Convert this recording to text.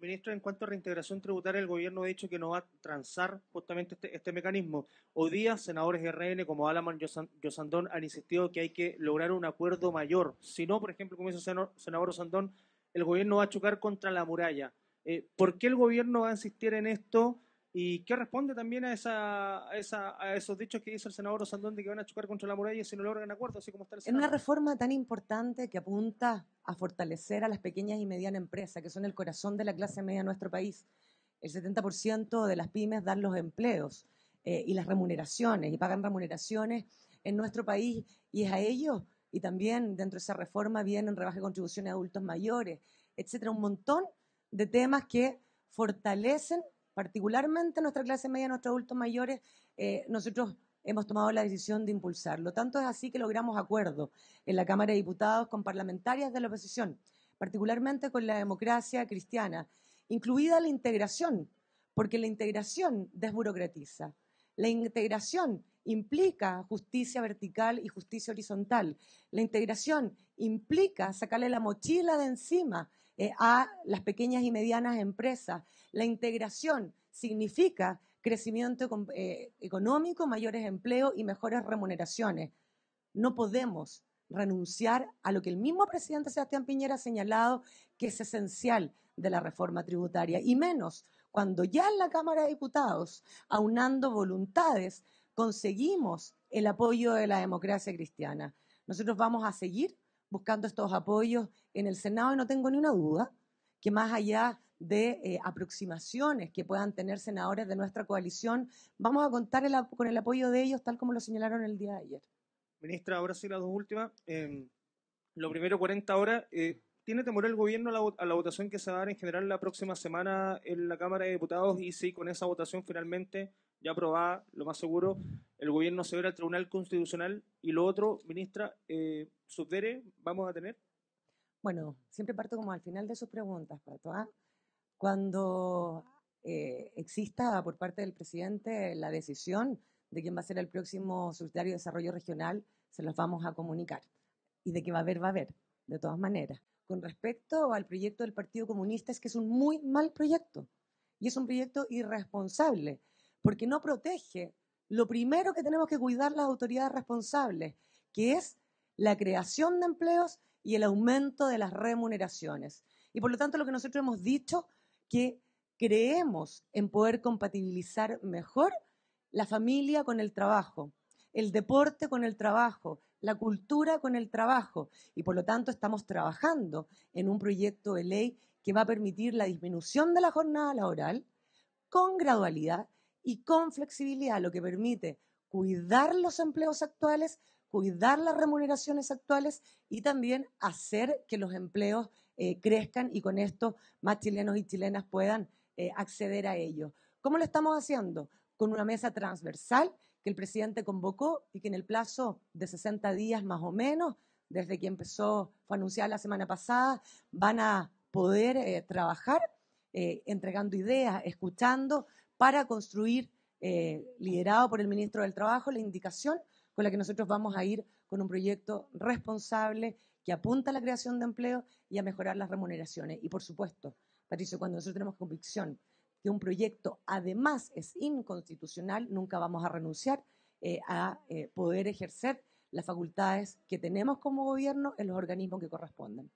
Ministro, en cuanto a reintegración tributaria, el gobierno ha dicho que no va a transar justamente este, este mecanismo. Hoy día, senadores de RN como Alaman y han insistido que hay que lograr un acuerdo mayor. Si no, por ejemplo, como dice el senador Osandón, el gobierno va a chocar contra la muralla. Eh, ¿Por qué el gobierno va a insistir en esto? ¿Y qué responde también a, esos dichos que hizo el senador Osandón de que van a chocar contra la muralla si no logran acuerdo, así como está el En una reforma tan importante que apunta a fortalecer a las pequeñas y medianas empresas, que son el corazón de la clase media de nuestro país. El 70% de las pymes dan los empleos eh, y las remuneraciones, y pagan remuneraciones en nuestro país, y es a ellos, y también dentro de esa reforma vienen rebajas de contribuciones a adultos mayores, etcétera, un montón de temas que fortalecen particularmente nuestra clase media, nuestros adultos mayores, eh, nosotros hemos tomado la decisión de impulsarlo. Tanto es así que logramos acuerdo en la Cámara de Diputados con parlamentarias de la oposición, particularmente con la democracia cristiana, incluida la integración, porque la integración desburocratiza. La integración implica justicia vertical y justicia horizontal. La integración implica sacarle la mochila de encima eh, a las pequeñas y medianas empresas. La integración significa crecimiento eh, económico, mayores empleos y mejores remuneraciones. No podemos renunciar a lo que el mismo presidente Sebastián Piñera ha señalado que es esencial de la reforma tributaria, y menos cuando ya en la Cámara de Diputados, aunando voluntades, conseguimos el apoyo de la democracia cristiana. Nosotros vamos a seguir buscando estos apoyos en el Senado y no tengo ni una duda que más allá de eh, aproximaciones que puedan tener senadores de nuestra coalición, vamos a contar con el apoyo de ellos, tal como lo señalaron el día de ayer. Ministra, ahora sí las dos últimas. Em, lo primero, 40 horas. Eh, ¿Tiene temor el gobierno la, a la, votación que se va a dar en general la próxima semana en la Cámara de Diputados y si con esa votación finalmente ya aprobada, lo más seguro, el gobierno se verá al Tribunal Constitucional y lo otro, ministra, eh, subdere, vamos a tener. Bueno, siempre parto como al final de sus preguntas, Pato. ¿ah? Cuando eh, exista por parte del presidente la decisión de quién va a ser el próximo secretario de Desarrollo Regional, se los vamos a comunicar. Y de qué va a haber, va a haber, de todas maneras. Con respecto al proyecto del Partido Comunista, es que es un muy mal proyecto. Y es un proyecto irresponsable porque no protege lo primero que tenemos que cuidar las autoridades responsables, que es la creación de empleos y el aumento de las remuneraciones. Y por lo tanto, lo que nosotros hemos dicho, que creemos en poder compatibilizar mejor la familia con el trabajo, el deporte con el trabajo, la cultura con el trabajo. Y por lo tanto, estamos trabajando en un proyecto de ley que va a permitir la disminución de la jornada laboral con gradualidad y con flexibilidad, lo que permite cuidar los empleos actuales, cuidar las remuneraciones actuales y también hacer que los empleos eh, crezcan y con esto más chilenos y chilenas puedan eh, acceder a ellos. ¿Cómo lo estamos haciendo? Con una mesa transversal que el presidente convocó y que en el plazo de 60 días más o menos, desde que empezó, fue anunciada la semana pasada, van a poder eh, trabajar entregando ideas, escuchando para construir, eh, liderado por el ministro del Trabajo, la indicación con la que nosotros vamos a ir con un proyecto responsable que apunta a la creación de empleo y a mejorar las remuneraciones. Y por supuesto, Patricio, cuando nosotros tenemos convicción que un proyecto además es inconstitucional, nunca vamos a renunciar eh, a eh, poder ejercer las facultades que tenemos como gobierno en los organismos que corresponden.